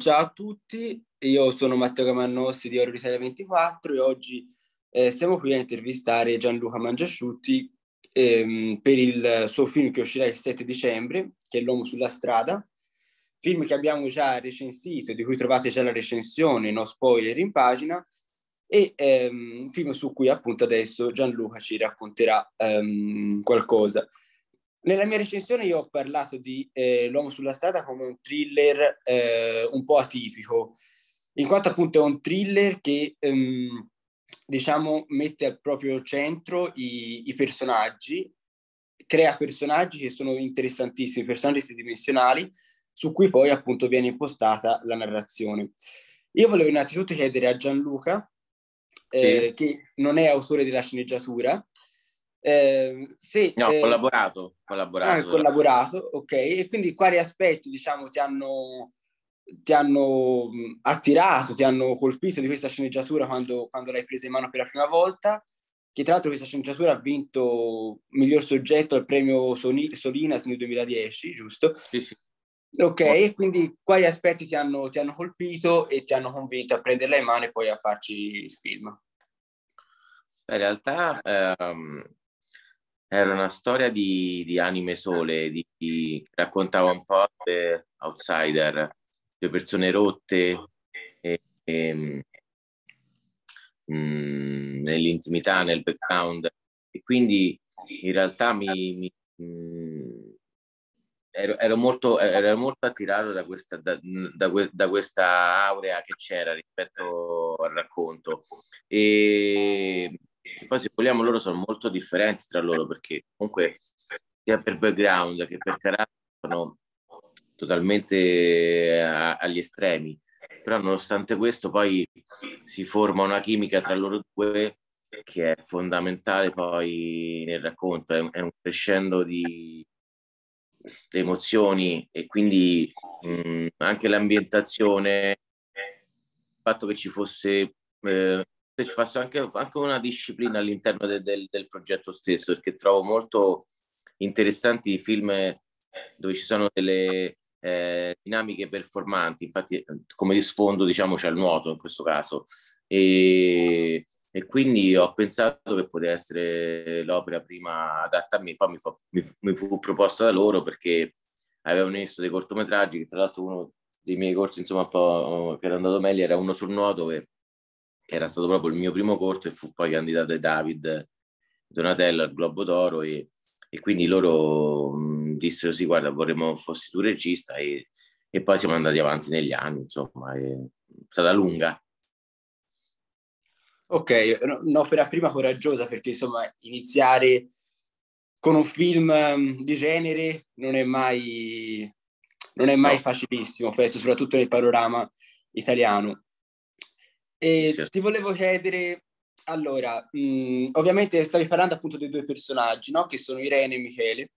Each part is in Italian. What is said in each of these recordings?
ciao a tutti, io sono Matteo Camannossi di Oro Italia 24 e oggi eh, siamo qui a intervistare Gianluca Mangiasciutti ehm, per il suo film che uscirà il 7 dicembre, che è L'uomo sulla strada, film che abbiamo già recensito, di cui trovate già la recensione, no spoiler in pagina, e ehm, film su cui appunto adesso Gianluca ci racconterà ehm, qualcosa. Nella mia recensione io ho parlato di eh, L'uomo sulla strada come un thriller eh, un po' atipico, in quanto appunto è un thriller che ehm, diciamo mette al proprio centro i, i personaggi, crea personaggi che sono interessantissimi, personaggi tridimensionali, su cui poi appunto viene impostata la narrazione. Io volevo innanzitutto chiedere a Gianluca, eh, sì. che non è autore della sceneggiatura, eh, se, no, eh, collaborato. collaborato, ah, collaborato ok. E quindi quali aspetti, diciamo, ti hanno, ti hanno attirato, ti hanno colpito di questa sceneggiatura quando, quando l'hai presa in mano per la prima volta? Che tra l'altro questa sceneggiatura ha vinto miglior soggetto al premio Soni- Solinas nel 2010, giusto? Sì, sì. Ok, quindi quali aspetti ti hanno, ti hanno colpito e ti hanno convinto a prenderla in mano e poi a farci il film? In realtà ehm era una storia di, di anime sole, di, di, raccontava un po' The Outsider, due persone rotte e, e, mh, mm, mm, nell'intimità, nel background. E quindi in realtà mi, mi mh, mm, ero, ero, molto, ero, molto, attirato da questa, da, da, da questa aurea che c'era rispetto al racconto. E poi se vogliamo loro sono molto differenti tra loro perché comunque sia per background che per carattere sono totalmente a, eh, agli estremi. Però nonostante questo poi si forma una chimica tra loro due che è fondamentale poi nel racconto, è, è un crescendo di, di emozioni e quindi mh, anche l'ambientazione, il fatto che ci fosse eh, se ci fosse anche, anche, una disciplina all'interno de, de, del progetto stesso, perché trovo molto interessanti i film dove ci sono delle eh, dinamiche performanti, infatti eh, come di sfondo diciamo c'è il nuoto in questo caso e, e quindi ho pensato che poteva essere l'opera prima adatta a me, poi mi, fa, mi, mi fu proposta da loro perché avevano visto dei cortometraggi, che tra l'altro uno dei miei corsi insomma un po' che era andato meglio era uno sul nuoto che era stato proprio il mio primo corto e fu poi candidato ai David Donatello al Globo d'Oro e, e quindi loro mh, dissero sì guarda vorremmo fossi tu regista e, e, poi siamo andati avanti negli anni insomma è stata lunga ok un'opera prima coraggiosa perché insomma iniziare con un film di genere non è mai non è mai no. facilissimo penso soprattutto nel panorama italiano e sì. ti volevo chiedere, allora, mh, ovviamente stavi parlando appunto dei due personaggi, no? Che sono Irene e Michele,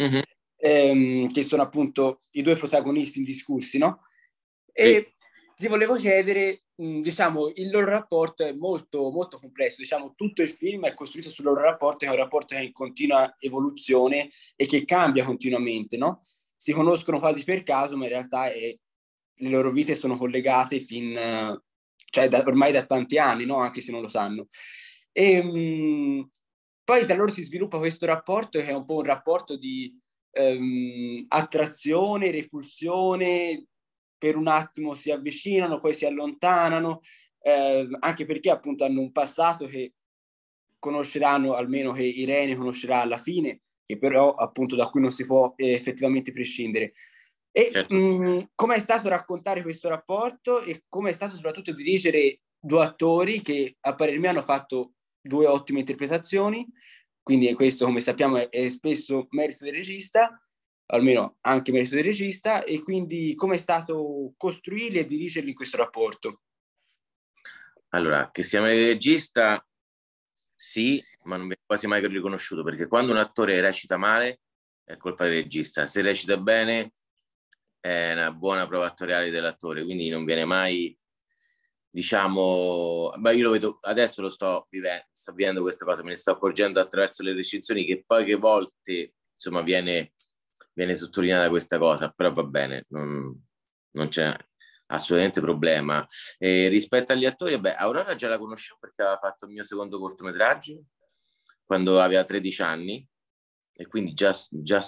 mm-hmm. ehm, che sono appunto i due protagonisti indiscussi, no? E sì. ti volevo chiedere, mh, diciamo, il loro rapporto è molto, molto complesso, diciamo, tutto il film è costruito sul loro rapporto, che è un rapporto che è in continua evoluzione e che cambia continuamente, no? Si conoscono quasi per caso, ma in realtà è, le loro vite sono collegate fin... Uh, cioè da, ormai da tanti anni, no? anche se non lo sanno. E, ehm, mh, poi tra loro si sviluppa questo rapporto che è un po' un rapporto di ehm, attrazione, repulsione, per un attimo si avvicinano, poi si allontanano, eh, anche perché appunto hanno un passato che conosceranno, almeno che Irene conoscerà alla fine, che però appunto da cui non si può eh, effettivamente prescindere. E certo. Mm, come è stato raccontare questo rapporto e come è stato soprattutto dirigere due attori che a parer mio hanno fatto due ottime interpretazioni, quindi questo come sappiamo è, è spesso merito del regista, almeno anche merito del regista, e quindi come è stato costruirli e dirigerli in questo rapporto? Allora, che sia il regista, sì, ma non mi è quasi mai riconosciuto, perché quando un attore recita male è colpa del regista, se recita bene è una buona prova attoriale dell'attore, quindi non viene mai, diciamo, beh, io lo vedo, adesso lo sto vivendo, sto vivendo questa cosa, me ne sto accorgendo attraverso le recensioni che poche volte, insomma, viene, viene sottolineata questa cosa, però va bene, non, non c'è assolutamente problema. E rispetto agli attori, beh, Aurora già la conoscevo perché aveva fatto il mio secondo cortometraggio quando aveva 13 anni e quindi già, già,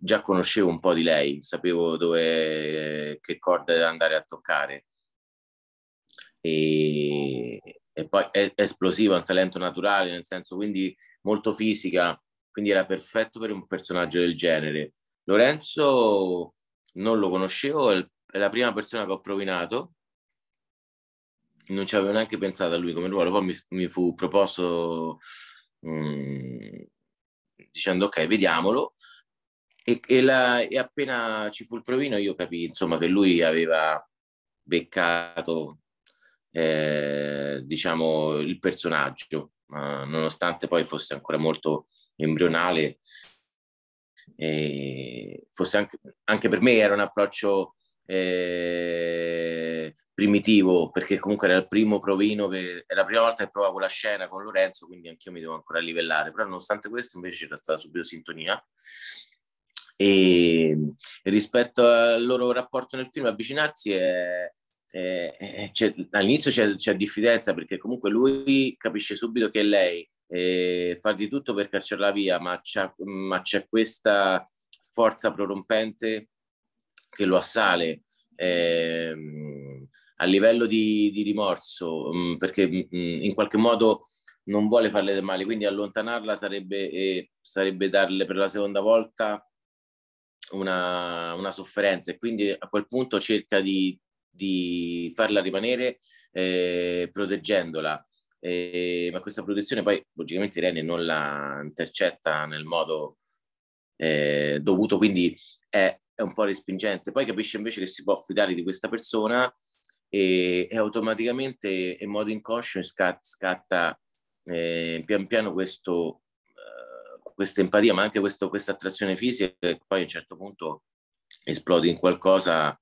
già, conoscevo un po' di lei, sapevo dove, che corde andare a toccare. E, e poi è, esplosiva, un talento naturale, nel senso quindi molto fisica, quindi era perfetto per un personaggio del genere. Lorenzo non lo conoscevo, è la prima persona che ho provinato, non ci avevo neanche pensato a lui come ruolo, poi mi, mi fu proposto... Um, dicendo ok, vediamolo. E, e, la, e appena ci fu il provino io capì insomma, che lui aveva beccato eh, diciamo, il personaggio, ma nonostante poi fosse ancora molto embrionale, e eh, fosse anche, anche per me era un approccio eh, primitivo, perché comunque era il primo provino, che, è la prima volta che provavo la scena con Lorenzo, quindi anch'io mi devo ancora livellare, però nonostante questo invece c'era stata subito sintonia. E, e rispetto al loro rapporto nel film, avvicinarsi è, eh, c'è, all'inizio c'è, c'è, diffidenza perché comunque lui capisce subito che lei eh, fa di tutto per cacciarla via, ma c'è, ma c'è questa forza prorompente che lo assale eh, a livello di, di rimorso, mh, mm, perché mh, mm, mm, in qualche modo non vuole farle del male, quindi allontanarla sarebbe, eh, sarebbe darle per la seconda volta una, una, sofferenza e quindi a quel punto cerca di, di farla rimanere eh, proteggendola. Eh, ma questa protezione poi logicamente Irene non la intercetta nel modo eh, dovuto, quindi è è un po' respingente. Poi capisce invece che si può fidare di questa persona e, e automaticamente in modo inconscio scatta, scatta eh, pian piano questo, eh, questa empatia, ma anche questo, questa attrazione fisica che poi a un certo punto esplode in qualcosa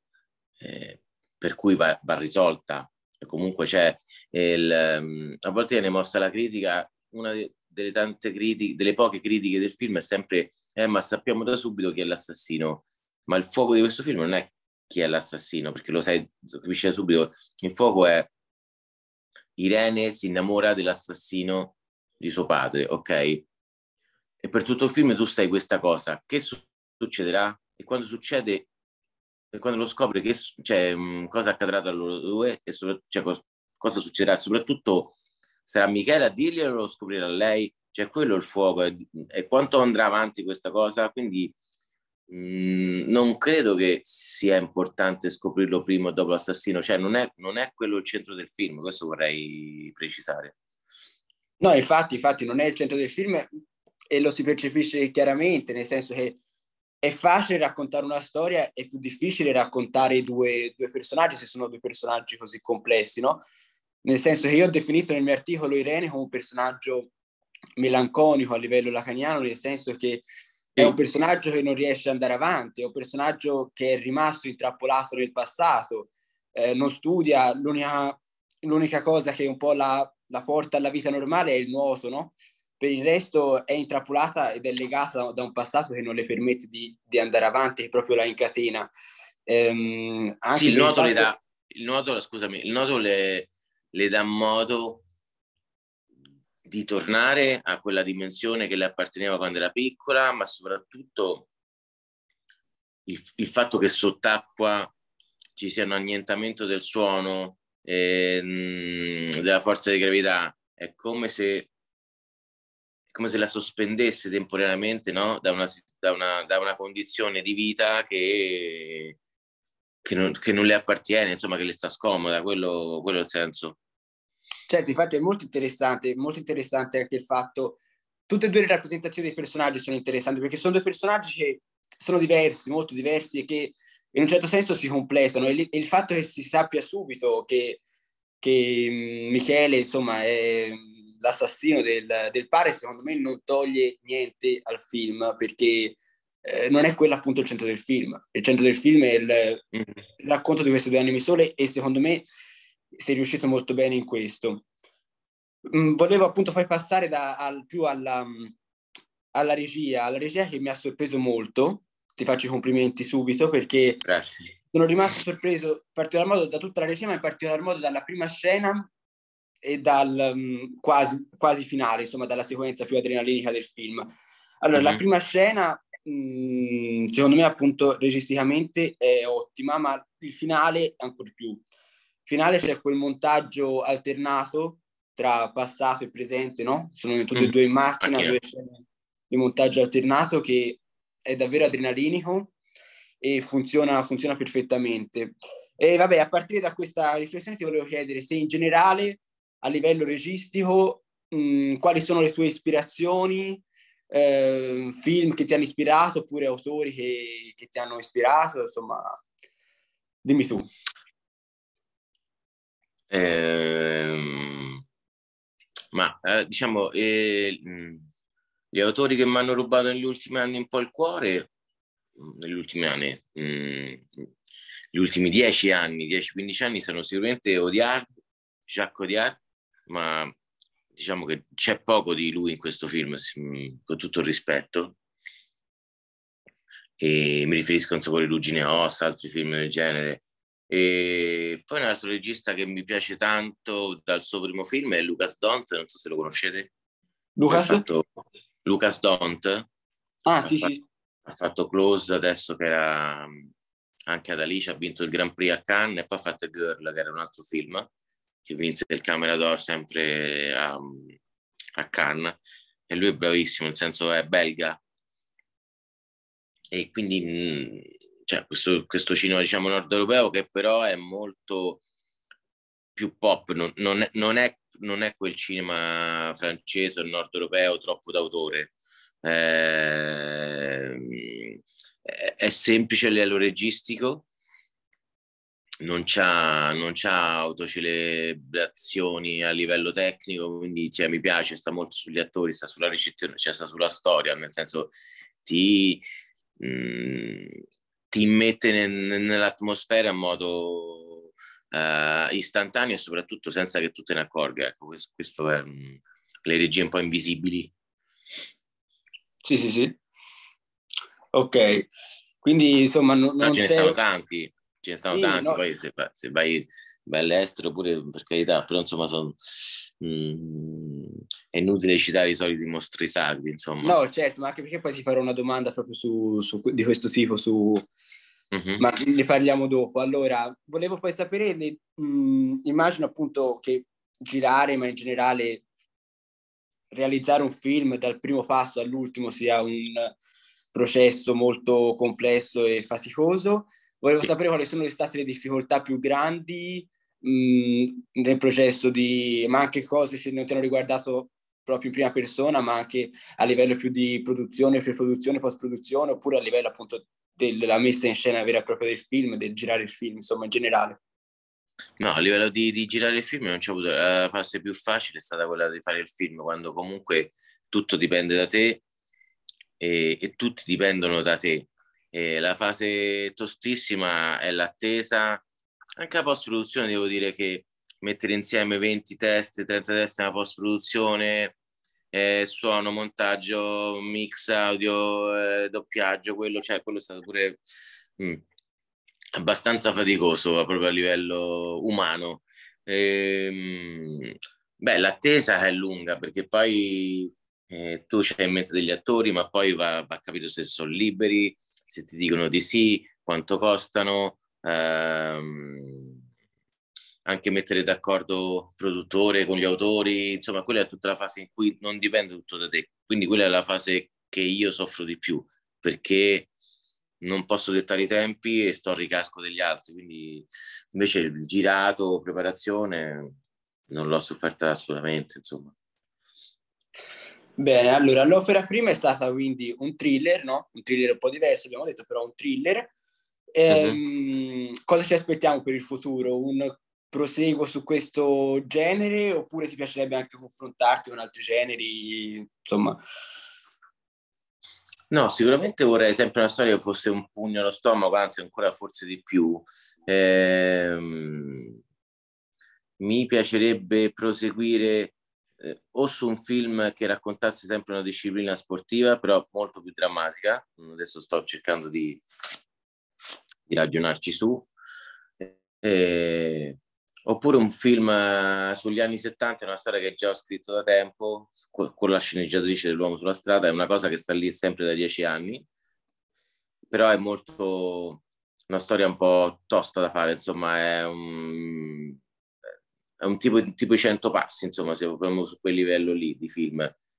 eh, per cui va, va risolta. E comunque c'è, il, ehm, a volte viene mossa la critica, una delle tante critiche, delle poche critiche del film è sempre, eh, ma sappiamo da subito chi è l'assassino ma il fuoco di questo film non è chi è l'assassino, perché lo sai, capisci subito, il fuoco è Irene si innamora dell'assassino di suo padre, ok? E per tutto il film tu sai questa cosa, che su- succederà? E quando succede, e quando lo scopre, che, cioè, mm, cosa accadrà tra loro due e so- cioè, cos- cosa succederà? Soprattutto sarà Michele a dirglielo o lo scoprirà lei? Cioè quello è il fuoco e quanto andrà avanti questa cosa? Quindi Mm, non credo che sia importante scoprirlo prima o dopo l'assassino, cioè non è, non è quello il centro del film, questo vorrei precisare. No, infatti, infatti non è il centro del film e lo si percepisce chiaramente, nel senso che è facile raccontare una storia, è più difficile raccontare due, due personaggi se sono due personaggi così complessi, no? Nel senso che io ho definito nel mio articolo Irene come un personaggio melanconico a livello lacaniano, nel senso che è un personaggio che non riesce ad andare avanti, è un personaggio che è rimasto intrappolato nel passato, eh, non studia, l'unica, l'unica, cosa che un po' la, la, porta alla vita normale è il nuoto, no? Per il resto è intrappolata ed è legata da un passato che non le permette di, di andare avanti, che proprio la incatena. Ehm, sì, il nuoto, fatto... dà, il nuoto, scusami, il nuoto le, le dà modo di tornare a quella dimensione che le apparteneva quando era piccola, ma soprattutto il, il fatto che sott'acqua ci sia un annientamento del suono, eh, della forza di gravità, è come se, come se la sospendesse temporaneamente no? da, una, da, una, da, una, condizione di vita che, che, non, che, non, le appartiene, insomma che le sta scomoda, quello, quello è il senso. Certo, infatti è molto interessante, molto interessante anche il fatto, tutte e due le rappresentazioni dei personaggi sono interessanti perché sono due personaggi che sono diversi, molto diversi e che in un certo senso si completano e, il fatto che si sappia subito che, che mm, Michele insomma è l'assassino del, del padre secondo me non toglie niente al film perché eh, non è quello appunto il centro del film. Il centro del film è il, mm. racconto di queste due anime sole e secondo me sei riuscito molto bene in questo. Mm, volevo appunto poi passare da, al, più alla, mm, alla regia, alla regia che mi ha sorpreso molto, ti faccio i complimenti subito perché Grazie. sono rimasto sorpreso in particolar modo da tutta la regia, ma in particolar modo dalla prima scena e dal um, quasi, quasi, finale, insomma dalla sequenza più adrenalinica del film. Allora, mm-hmm. la mhm. prima scena, mh, secondo me appunto registicamente è ottima, ma il finale ancora più finale c'è quel montaggio alternato tra passato e presente, no? Sono tutti e mm. due in macchina, okay. due scene di montaggio alternato che è davvero adrenalinico e funziona, funziona perfettamente. E vabbè, a partire da questa riflessione ti volevo chiedere se in generale a livello registico mh, mm, quali sono le tue ispirazioni, eh, film che ti hanno ispirato oppure autori che, che ti hanno ispirato, insomma, dimmi tu. Eh, ma eh, diciamo, eh, mm, gli autori che mi hanno rubato negli ultimi anni un po' il cuore, mm, negli ultimi anni, mh, mm, gli ultimi 10 anni, 10-15 anni, sono sicuramente Odiard, Jacques Odiard, ma diciamo che c'è poco di lui in questo film, con tutto il rispetto. E mi riferisco, insomma, a Ruggine Osta, altri film del genere. E poi un altro regista che mi piace tanto dal suo primo film è Lucas Dont, non so se lo conoscete. Lucas? Fatto... Lucas Dont. Ah, sì, fatto... sì. Ha fatto Close adesso che era mm, anche ad Alice, ha vinto il Grand Prix a Cannes e poi ha fatto Girl, che era un altro film che vinse il Camera d'Or sempre a, mm, a Cannes. E lui è bravissimo, nel senso è belga. E quindi mm, cioè questo, questo, cinema diciamo nord europeo che però è molto più pop, non, non, è, non, è, non è, quel cinema francese o nord europeo troppo d'autore. Eh, è, semplice a livello registico, non c'ha, non c'ha autocelebrazioni a livello tecnico, quindi cioè, mi piace, sta molto sugli attori, sta sulla ricezione, cioè, sta sulla storia, nel senso ti, mh, mm, ti mette nel, nell'atmosfera in modo uh, istantaneo e soprattutto senza che tu te ne accorga. Ecco, questo, questo è um, le regie un po' invisibili. Sì, sì, sì. Ok, quindi insomma... Non, no, ce ne sono tanti, ce ne sono sì, tanti, no. poi se, se vai, vai all'estero pure per carità, però insomma sono... Mm, è inutile citare i soliti mostri sacri, insomma. No, certo, ma anche perché poi ti farò una domanda proprio su, su di questo tipo, su... Mm-hmm. Ma ne parliamo dopo. Allora, volevo poi sapere, le, mh, immagino appunto che girare, ma in generale realizzare un film dal primo passo all'ultimo sia un processo molto complesso e faticoso. Volevo sapere quali sono state le difficoltà più grandi nel processo di, ma anche cose se non ti hanno riguardato proprio in prima persona, ma anche a livello più di produzione, pre-produzione, post-produzione, oppure a livello appunto della messa in scena vera e propria del film, del girare il film, insomma, in generale. No, a livello di, di girare il film non c'è avuto la eh, fase più facile, è stata quella di fare il film, quando comunque tutto dipende da te e, e tutti dipendono da te. E la fase tostissima è l'attesa, anche la post-produzione devo dire che mettere insieme 20 test, 30 test nella post-produzione, eh, suono, montaggio, mix, audio, eh, doppiaggio, quello, cioè, quello è stato pure mh, mm, abbastanza faticoso proprio a livello umano. E, ehm, beh, l'attesa è lunga perché poi eh, tu c'hai in mente degli attori, ma poi va, va capito se sono liberi, se ti dicono di sì, quanto costano, ehm, anche mettere d'accordo produttore con gli autori, insomma quella è tutta la fase in cui non dipende tutto da te, quindi quella è la fase che io soffro di più perché non posso dettare i tempi e sto a ricasco degli altri, quindi invece il girato, preparazione, non l'ho sofferta assolutamente, insomma. Bene, allora l'opera prima è stata quindi un thriller, no? Un thriller un po' diverso, abbiamo detto, però un thriller Ehm, uh-huh. Cosa ci aspettiamo per il futuro? Un proseguo su questo genere oppure ti piacerebbe anche confrontarti con altri generi? Insomma. No, sicuramente vorrei sempre una storia che fosse un pugno allo stomaco, anzi ancora forse di più. Ehm, mi piacerebbe proseguire eh, o su un film che raccontasse sempre una disciplina sportiva, però molto più drammatica. Adesso sto cercando di di ragionarci su. E, oppure un film eh, sugli anni 70, una storia che già ho scritto da tempo, con la sceneggiatrice dell'uomo sulla strada, è una cosa che sta lì sempre da dieci anni, però è molto una storia un po' tosta da fare, insomma è un, è un tipo, tipo cento passi, insomma, siamo proprio su quel livello lì di film.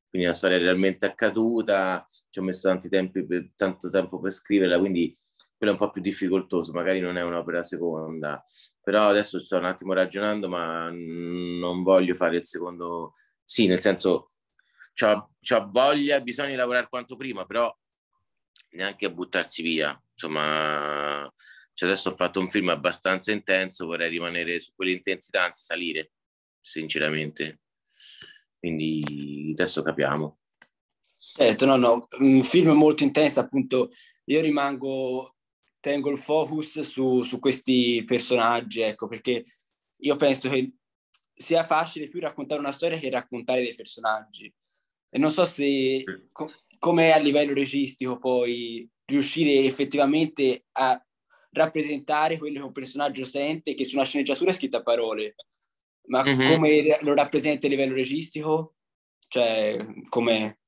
Quindi una storia realmente accaduta, ci ho messo tanti tempi per, tanto tempo per scriverla, quindi quello è un po' più difficoltoso, magari non è un'opera seconda, però adesso sto un attimo ragionando, ma non voglio fare il secondo, sì, nel senso, ho c'ho voglia, bisogna di lavorare quanto prima, però neanche a buttarsi via, insomma, cioè adesso ho fatto un film abbastanza intenso, vorrei rimanere su quell'intensità, anzi salire, sinceramente, quindi adesso capiamo. Certo, no, no, un film molto intenso, appunto, io rimango tengo il focus su, su questi personaggi, ecco, perché io penso che sia facile più raccontare una storia che raccontare dei personaggi. E non so se, co- come a livello registico poi, riuscire effettivamente a rappresentare quello che un personaggio sente, che su una sceneggiatura è scritta a parole, ma mm-hmm. come lo rappresenta a livello registico? Cioè, come...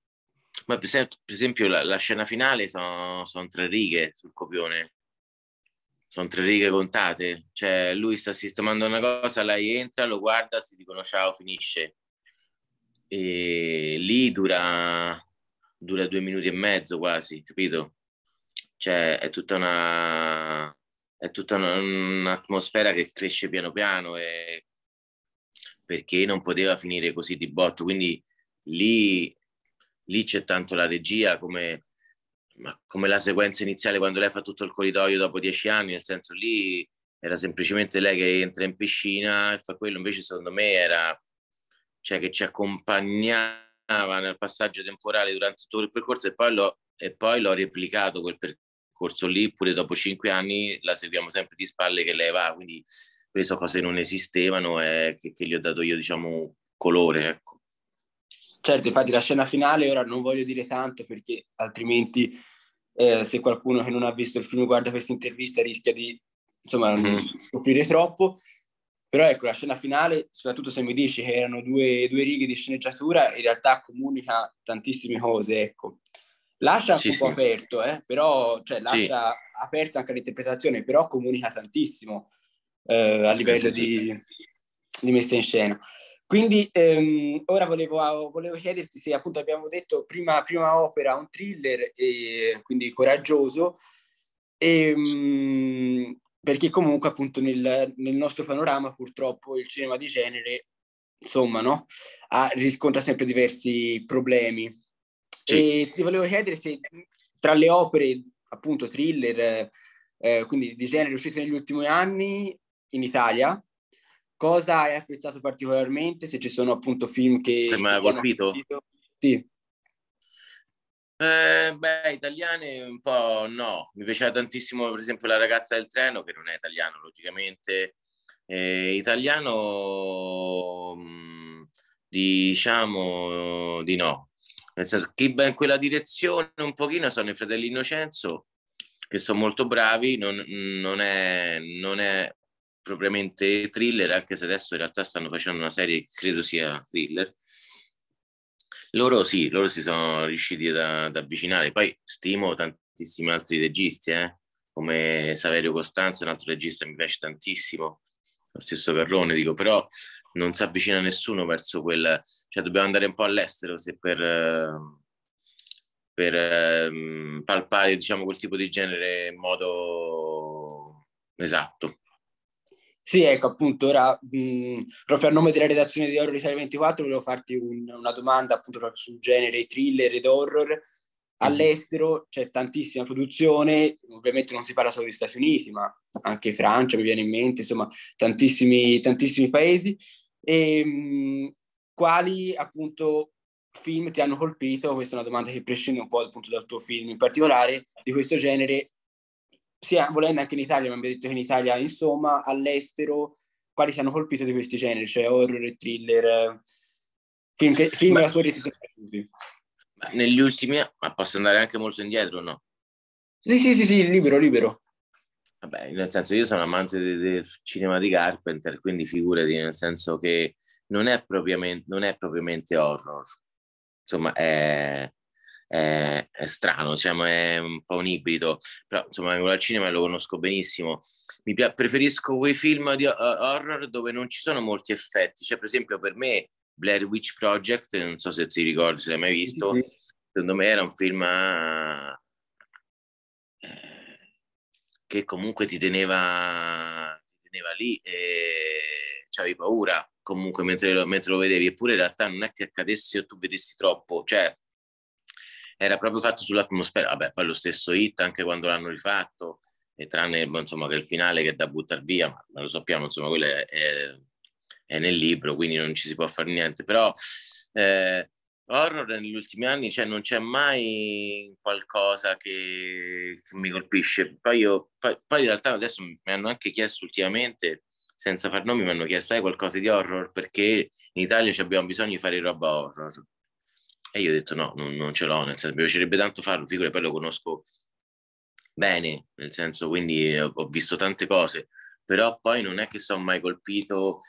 Ma per esempio, la, la scena finale sono, sono tre righe sul copione, sono tre righe contate, cioè lui sta sistemando una cosa, lei entra, lo guarda, si dicono ciao, finisce. E lì dura, dura due minuti e mezzo quasi, capito? Cioè è tutta una... È tutta una, un'atmosfera che cresce piano piano e perché non poteva finire così di botto. Quindi lì, lì c'è tanto la regia come ma come la sequenza iniziale quando lei fa tutto il corridoio dopo dieci anni, nel senso lì era semplicemente lei che entra in piscina e fa quello, invece secondo me era, cioè che ci accompagnava nel passaggio temporale durante tutto il percorso e poi l'ho, e poi l'ho replicato quel percorso lì, pure dopo cinque anni la seguiamo sempre di spalle che lei va, quindi preso cose che non esistevano e che, che gli ho dato io, diciamo, colore, ecco. Certo, infatti la scena finale ora non voglio dire tanto perché altrimenti eh, se qualcuno che non ha visto il film guarda questa intervista rischia di insomma, mm-hmm. scoprire troppo, però ecco la scena finale, soprattutto se mi dici che erano due, due righe di sceneggiatura, in realtà comunica tantissime cose, ecco. Lascia anche sì, un po' sì. aperto, eh, però, cioè, lascia sì. aperta anche l'interpretazione, però comunica tantissimo eh, a livello di di messa in scena. Quindi ehm, ora volevo, volevo, chiederti se appunto abbiamo detto prima, prima opera un thriller, e, quindi coraggioso, e, ehm, mh, perché comunque appunto nel, nel, nostro panorama purtroppo il cinema di genere, insomma, no? ha, riscontra sempre diversi problemi. Sì. E ti volevo chiedere se tra le opere appunto thriller, eh, quindi di genere uscite negli ultimi anni in Italia, Cosa hai apprezzato particolarmente? Se ci sono appunto film che... Se mi ha colpito? Sì. Eh, beh, italiane un po' no. Mi piaceva tantissimo, per esempio, La ragazza del treno, che non è italiano, logicamente. Eh, italiano, mm, diciamo, di no. Nel senso, chi va in quella direzione un pochino sono i fratelli Innocenzo, che sono molto bravi, non, non, è, non è propriamente thriller, anche se adesso in realtà stanno facendo una serie che credo sia thriller. Loro sì, loro si sono riusciti ad avvicinare. Poi stimo tantissimi altri registi, eh? come Saverio Costanzo, un altro regista mi piace tantissimo, lo stesso Carrone, dico, però non si avvicina nessuno verso quel... cioè dobbiamo andare un po' all'estero se per, per um, palpare diciamo, quel tipo di genere in modo esatto. Sì, ecco, appunto, ora mh, mhmm, proprio a nome della redazione di Horror Italia 24 volevo farti un, una domanda appunto proprio sul genere thriller ed horror. All'estero c'è tantissima produzione, ovviamente non si parla solo degli Stati Uniti, ma anche Francia mi viene in mente, insomma, tantissimi, tantissimi paesi. E, ehm, mh, quali appunto film ti hanno colpito? Questa è una domanda che prescinde un po' appunto dal tuo film in particolare, di questo genere sì, eh, volendo anche in Italia, ma abbiamo detto che in Italia, insomma, all'estero, quali ti hanno colpito di questi generi, cioè horror e thriller, eh, film, che, film ma, ti sono piaciuti? Negli ultimi, ma posso andare anche molto indietro, no? Sì, sì, sì, sì, libero, libero. Vabbè, nel senso, io sono amante del, del cinema di Carpenter, quindi figurati, nel senso che non è propriamente, non è propriamente horror, insomma, è è, è strano, diciamo, è un po' un ibrido, però insomma vengo al cinema e lo conosco benissimo. Mi pi- preferisco quei film di eh, horror dove non ci sono molti effetti, cioè per esempio per me Blair Witch Project, non so se ti ricordi, se l'hai mai visto, sì. secondo me era un film a... eh, che comunque ti teneva, ti teneva lì e avevi paura comunque mentre lo, mentre lo, vedevi, eppure in realtà non è che accadesse o tu vedessi troppo, cioè era proprio fatto sull'atmosfera. Vabbè, poi lo stesso hit anche quando l'hanno rifatto, e tranne boh, insomma, che il finale che è da buttare via, ma lo sappiamo, insomma, quello è, è, è, nel libro, quindi non ci si può fare niente. Però eh, horror negli ultimi anni cioè, non c'è mai qualcosa che, che mi colpisce. Poi, io, poi, poi in realtà adesso mi hanno anche chiesto ultimamente, senza far nomi, mi hanno chiesto hai qualcosa di horror perché in Italia ci abbiamo bisogno di fare roba horror. E io ho detto no, non, non ce l'ho, nel senso, mi piacerebbe tanto farlo, figure, poi lo conosco bene, nel senso, quindi eh, ho, ho visto tante cose, però poi non è che sono mai colpito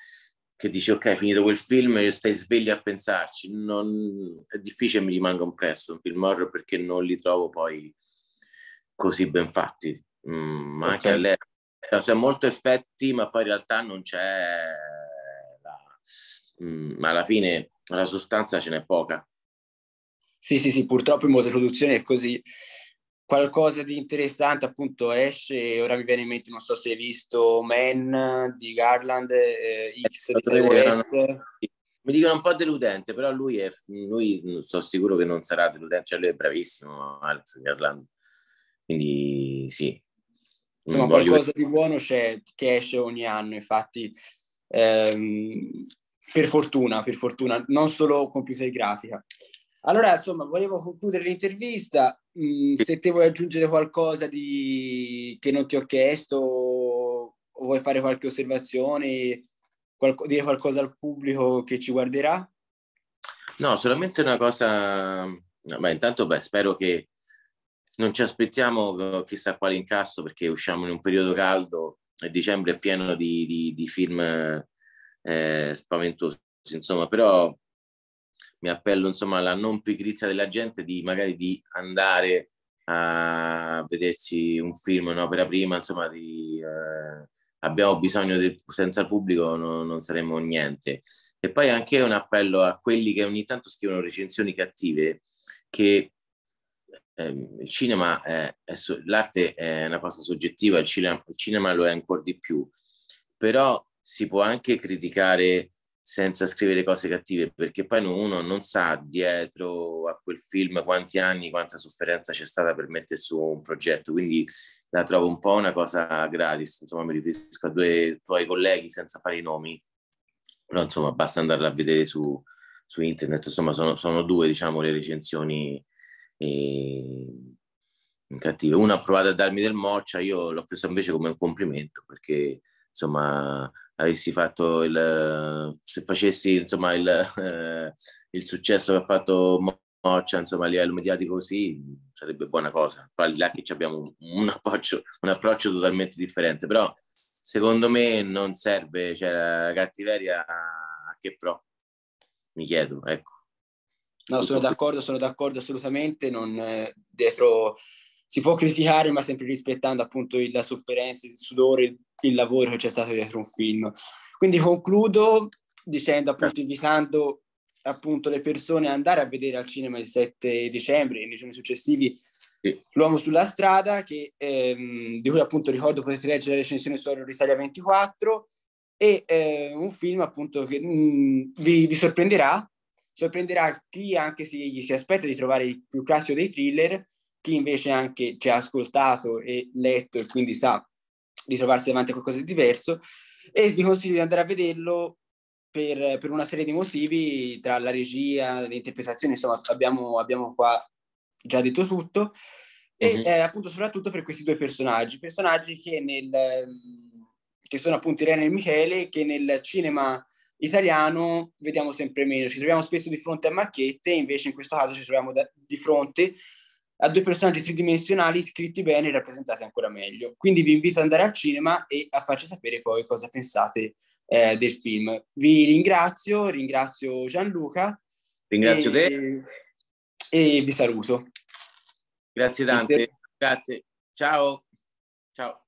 che dici ok, finito quel film e stai sveglio a pensarci, non, è difficile mi rimanga impresso un film horror perché non li trovo poi così ben fatti, mm, ma okay. anche all'epoca cioè, molto effetti, ma poi in realtà non c'è. La... Mm, alla fine la sostanza ce n'è poca. Sì, sì, sì, purtroppo in molte produzione è così. Qualcosa di interessante appunto esce e ora mi viene in mente, non so se hai visto Man di Garland, eh, X di Trey West. Mi dicono un po' deludente, però lui, è, lui sono sicuro che non sarà deludente, cioè lui è bravissimo Alex Garland. Quindi sì. Insomma, voglio... qualcosa di buono c'è, che esce ogni anno, infatti ehm, per fortuna, per fortuna, non solo con computer grafica. Allora, insomma, volevo concludere l'intervista. Mm, se te vuoi aggiungere qualcosa di... che non ti ho chiesto o vuoi fare qualche osservazione, qualco... dire qualcosa al pubblico che ci guarderà? No, solamente una cosa. Beh, intanto beh, spero che non ci aspettiamo eh, chissà quale incasso perché usciamo in un periodo caldo e dicembre è pieno di, di, di film eh, spaventosi, insomma, però mi appello insomma alla non pigrizia della gente di magari di andare a vedersi un film, un'opera prima, insomma di, eh, abbiamo bisogno del, senza il pubblico no, non saremmo niente. E poi anche un appello a quelli che ogni tanto scrivono recensioni cattive, che eh, il cinema, è, è, l'arte è una cosa soggettiva, il cinema, il cinema lo è ancora di più, però si può anche criticare senza scrivere cose cattive, perché poi uno non sa dietro a quel film quanti anni, quanta sofferenza c'è stata per mettere su un progetto, quindi la trovo un po' una cosa gratis, insomma mi riferisco a due tuoi colleghi senza fare i nomi, però insomma basta andarla a vedere su, su internet, insomma sono, sono, due diciamo le recensioni eh, cattive, una ha provato a darmi del moccia, io l'ho preso invece come un complimento perché insomma avessi fatto il, se facessi insomma il, eh, il successo che ha fatto Moccia insomma a livello mediatico così sarebbe buona cosa poi là che abbiamo un, un, approccio, un approccio totalmente differente però secondo me non serve cioè la cattiveria a che pro mi chiedo ecco no sono d'accordo sono d'accordo assolutamente non eh, dietro si può criticare ma sempre rispettando appunto la sofferenza il sudore il lavoro che c'è stato dietro un film. Quindi concludo dicendo, appunto, invitando appunto le persone ad andare a vedere al cinema il 7 dicembre e nei giorni successivi sì. L'uomo sulla strada, che, ehm, di cui appunto ricordo potete leggere la recensione su Risalia 24, e eh, un film appunto che mh, mm, vi, vi, sorprenderà, sorprenderà chi anche se gli si aspetta di trovare il più classico dei thriller, chi invece anche ci ha ascoltato e letto e quindi sa di trovarsi davanti a qualcosa di diverso e vi consiglio di andare a vederlo per, per una serie di motivi, tra la regia, l'interpretazione, insomma abbiamo, abbiamo qua già detto tutto e mm-hmm. eh, appunto soprattutto per questi due personaggi, personaggi che, nel, mm, che sono appunto Irene e Michele che nel cinema italiano vediamo sempre meno, ci troviamo spesso di fronte a macchiette, invece in questo caso ci troviamo da, di fronte a due personaggi tridimensionali scritti bene e rappresentati ancora meglio. Quindi vi invito ad andare al cinema e a farci sapere poi cosa pensate eh, del film. Vi ringrazio, ringrazio Gianluca. Ringrazio e, te. E vi saluto. Grazie Dante, grazie. Ciao. Ciao.